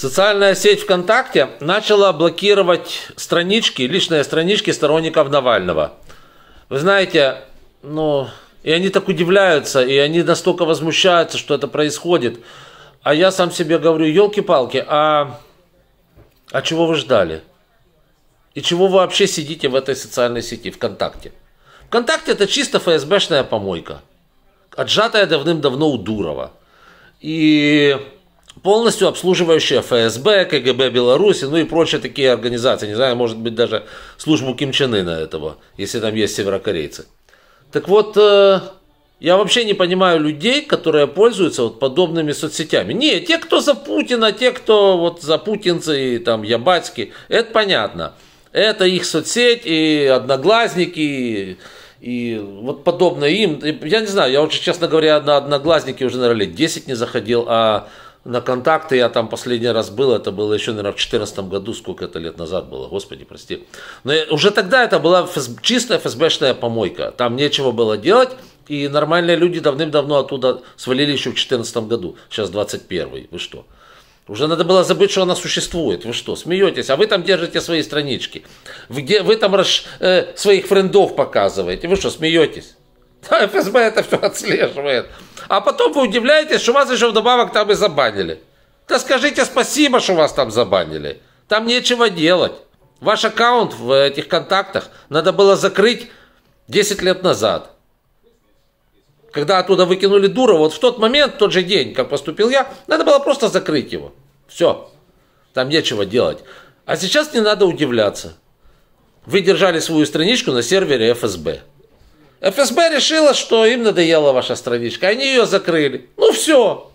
Социальная сеть ВКонтакте начала блокировать странички, личные странички сторонников Навального. Вы знаете, ну, и они так удивляются, и они настолько возмущаются, что это происходит. А я сам себе говорю, елки-палки, а, а чего вы ждали? И чего вы вообще сидите в этой социальной сети ВКонтакте? ВКонтакте это чисто ФСБшная помойка, отжатая давным-давно у Дурова. И полностью обслуживающая ФСБ, КГБ Беларуси, ну и прочие такие организации. Не знаю, может быть, даже службу Ким Чен Ына этого, если там есть северокорейцы. Так вот, э, я вообще не понимаю людей, которые пользуются вот подобными соцсетями. Не, те, кто за Путина, те, кто вот за путинцы и там ябацки, это понятно. Это их соцсеть и одноглазники, и, и вот подобное им. Я не знаю, я очень, честно говоря, на одноглазники уже, наверное, лет 10 не заходил, а на контакты я там последний раз был, это было еще, наверное, в 2014 году, сколько это лет назад было, господи, прости. Но я, уже тогда это была ФС, чистая ФСБшная помойка, там нечего было делать, и нормальные люди давным-давно оттуда свалили еще в 2014 году, сейчас 21 вы что? Уже надо было забыть, что она существует. Вы что, смеетесь? А вы там держите свои странички. Вы, где, вы там расш, э, своих френдов показываете. Вы что, смеетесь? ФСБ это все отслеживает. А потом вы удивляетесь, что вас еще вдобавок там и забанили. Да скажите спасибо, что вас там забанили. Там нечего делать. Ваш аккаунт в этих контактах надо было закрыть 10 лет назад. Когда оттуда выкинули дура, вот в тот момент, в тот же день, как поступил я, надо было просто закрыть его. Все. Там нечего делать. А сейчас не надо удивляться. Вы держали свою страничку на сервере ФСБ. ФСБ решила, что им надоела ваша страничка. Они ее закрыли. Ну все,